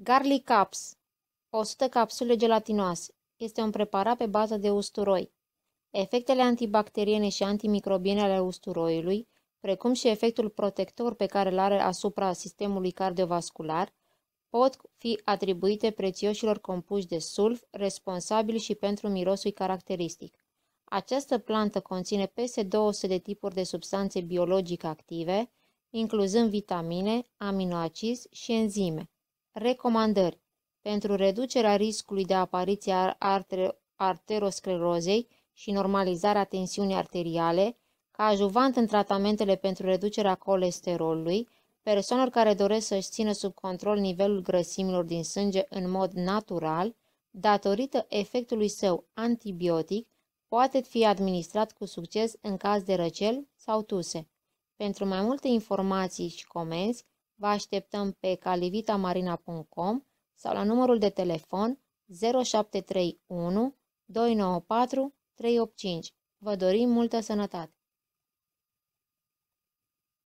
Garlic Caps 100 capsule gelatinoase. Este un preparat pe bază de usturoi. Efectele antibacteriene și antimicrobiene ale usturoiului, precum și efectul protector pe care îl are asupra sistemului cardiovascular, pot fi atribuite prețioșilor compuși de sulf, responsabili și pentru mirosul caracteristic. Această plantă conține peste 200 de tipuri de substanțe biologic active, incluzând vitamine, aminoacizi și enzime. Recomandări pentru reducerea riscului de apariție a arter arterosclerozei și normalizarea tensiunii arteriale, ca ajuvant în tratamentele pentru reducerea colesterolului, persoanelor care doresc să-și țină sub control nivelul grăsimilor din sânge în mod natural, datorită efectului său antibiotic, poate fi administrat cu succes în caz de răcel sau tuse. Pentru mai multe informații și comenzi, Vă așteptăm pe calivitamarina.com sau la numărul de telefon 0731 294 385. Vă dorim multă sănătate!